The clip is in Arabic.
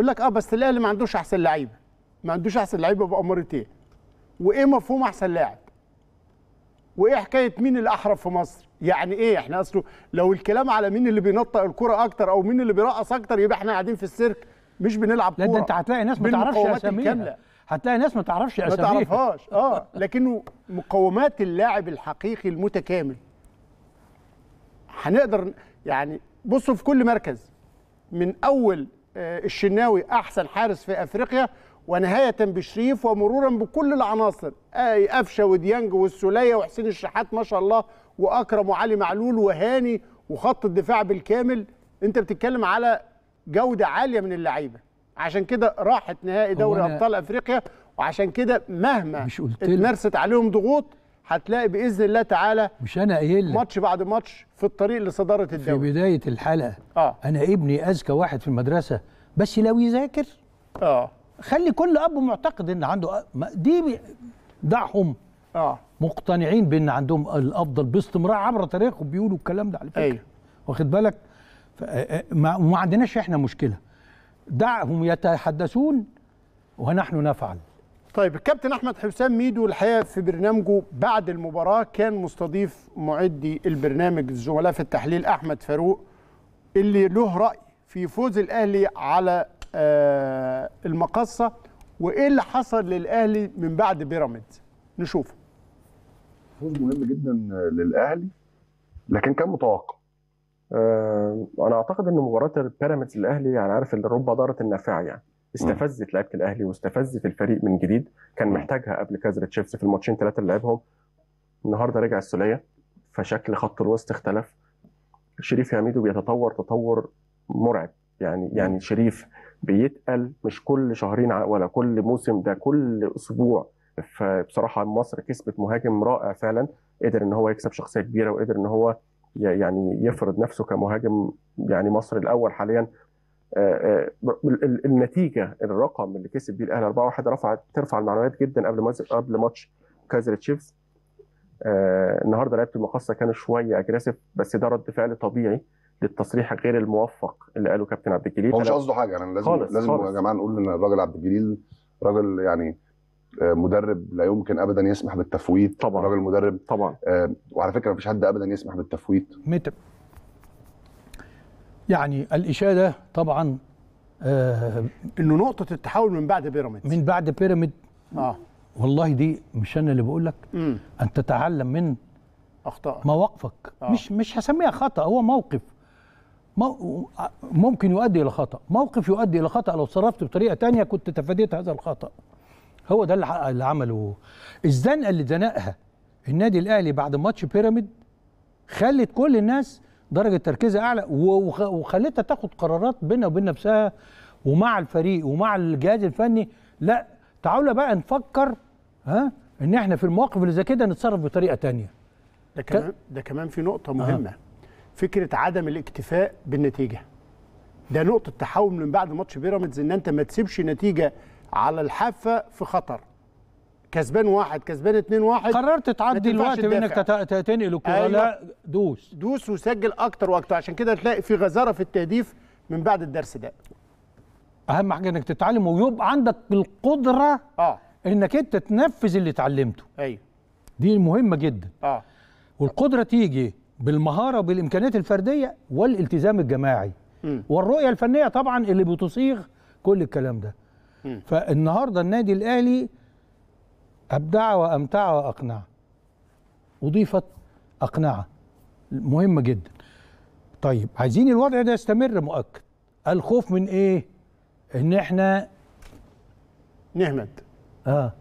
يقول لك اه بس الاهلي ما عندوش احسن لعيبه ما عندوش احسن لعيبه بامارتين وايه مفهوم احسن لاعب وايه حكايه مين الاحرف في مصر يعني ايه احنا اصله لو الكلام على مين اللي بينطق الكره اكتر او مين اللي بيرقص اكتر يبقى احنا قاعدين في السيرك مش بنلعب كوره لا ده انت هتلاقي ناس ما تعرفش اساميها هتلاقي ناس ما تعرفش اساميها ما تعرفهاش اه لكنه مقومات اللاعب الحقيقي المتكامل هنقدر يعني بصوا في كل مركز من اول آه، الشناوي احسن حارس في افريقيا ونهايه بشريف ومرورا بكل العناصر اي قفشه وديانج والسوليه وحسين الشحات ما شاء الله واكرم وعلي معلول وهاني وخط الدفاع بالكامل انت بتتكلم على جوده عاليه من اللعيبه عشان كده راحت نهائي دوري ابطال افريقيا وعشان كده مهما اتمارست عليهم ضغوط هتلاقي باذن الله تعالى مش انا قايل ماتش بعد ماتش في الطريق لصداره الدوري في بدايه الحلقه اه انا ابني اذكى واحد في المدرسه بس لو يذاكر اه خلي كل اب معتقد ان عنده دي دعهم اه مقتنعين بان عندهم الافضل باستمرار عبر تاريخهم بيقولوا الكلام ده على فكره أيوه. واخد بالك ما عندناش احنا مشكله دعهم يتحدثون ونحن نفعل طيب الكابتن احمد حسام ميدو الحقيقه في برنامجه بعد المباراه كان مستضيف معدي البرنامج الزملاء في التحليل احمد فاروق اللي له راي في فوز الاهلي على آه المقصه وايه اللي حصل للاهلي من بعد بيراميدز نشوفه فوز مهم جدا للاهلي لكن كان متوقع آه انا اعتقد ان مباراه بيراميدز الاهلي يعني عارف اللي رب ضاره النافعه يعني استفزت لعيبه الاهلي واستفزت الفريق من جديد كان محتاجها قبل كذا تشيفز في الماتشين ثلاثه اللي لعبهم النهارده رجع السوليه فشكل خط الوسط اختلف شريف حميدو بيتطور تطور مرعب يعني يعني شريف بيتقل مش كل شهرين ولا كل موسم ده كل اسبوع فبصراحه مصر كسبت مهاجم رائع فعلا قدر ان هو يكسب شخصيه كبيره وقدر ان هو يعني يفرض نفسه كمهاجم يعني مصر الاول حاليا آه، آه، النتيجه الرقم اللي كسب بيه الاهلي 4 1 رفعت ترفع المعنويات جدا قبل قبل ماتش كايزر تشيفز آه، النهارده لعيبه المقصه كانوا شويه اجريسيف بس ده رد فعل طبيعي للتصريح غير الموفق اللي قاله كابتن عبد الجليل هو مش قصده حاجه انا لازم خالص لازم خالص. يا جماعه نقول ان الراجل عبد الجليل راجل يعني مدرب لا يمكن ابدا يسمح بالتفويت طبعا راجل مدرب طبعا وعلى فكره مفيش حد ابدا يسمح بالتفويت متى يعني الإشادة طبعا آه انه نقطة التحول من بعد بيراميدز من بعد بيراميد اه والله دي مش انا اللي بقول لك ان تتعلم من اخطاء مواقفك آه. مش مش هسميها خطا هو موقف مو ممكن يؤدي الى خطا موقف يؤدي الى خطا لو صرفت بطريقه تانية كنت تفاديت هذا الخطا هو ده اللي عمله الزنقه اللي زنقها النادي الاهلي بعد ماتش بيراميد خلت كل الناس درجه تركيزها اعلى وخلتها تاخد قرارات بينها وبين نفسها ومع الفريق ومع الجهاز الفني لا تعالوا بقى نفكر ها ان احنا في المواقف اللي زي كده نتصرف بطريقه تانية ده كمان ده كمان في نقطه آه. مهمه آه. فكره عدم الاكتفاء بالنتيجه ده نقطه تحول من بعد ماتش بيراميدز ان انت ما تسيبش نتيجه على الحافه في خطر كسبان واحد كسبان اتنين واحد قررت تعدي الوقت بانك تنقل الكوره أيوة. لا دوس دوس وسجل اكتر واكتر عشان كده تلاقي في غزاره في التهديف من بعد الدرس ده اهم حاجه انك تتعلم ويبقى عندك القدره اه انك انت تنفذ اللي اتعلمته ايوه دي مهمه جدا اه والقدره تيجي بالمهاره بالامكانيات الفرديه والالتزام الجماعي م. والرؤيه الفنيه طبعا اللي بتصيغ كل الكلام ده م. فالنهارده النادي الاهلي أبدع وأمتع وأقنع أضيفت أقنعة مهمة جدا طيب عايزين الوضع ده يستمر مؤكد الخوف من إيه؟ إن إحنا نهمد آه